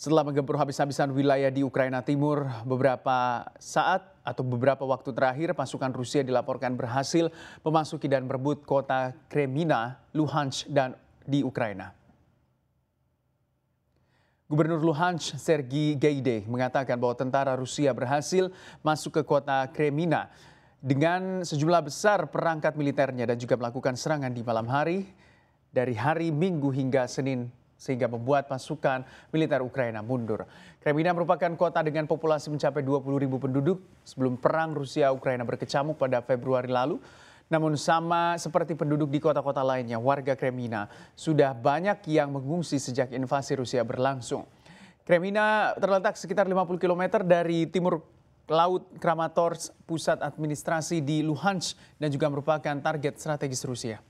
Setelah menggempur habis-habisan wilayah di Ukraina Timur, beberapa saat atau beberapa waktu terakhir pasukan Rusia dilaporkan berhasil memasuki dan merebut kota Kremina, Luhansk dan di Ukraina. Gubernur Luhansk Sergi Gaide mengatakan bahwa tentara Rusia berhasil masuk ke kota Kremina dengan sejumlah besar perangkat militernya dan juga melakukan serangan di malam hari dari hari Minggu hingga Senin sehingga membuat pasukan militer Ukraina mundur. Kremina merupakan kota dengan populasi mencapai 20 ribu penduduk sebelum perang Rusia-Ukraina berkecamuk pada Februari lalu. Namun sama seperti penduduk di kota-kota lainnya, warga Kremina sudah banyak yang mengungsi sejak invasi Rusia berlangsung. Kremina terletak sekitar 50 km dari timur laut Kramatorsk, pusat administrasi di Luhansk dan juga merupakan target strategis Rusia.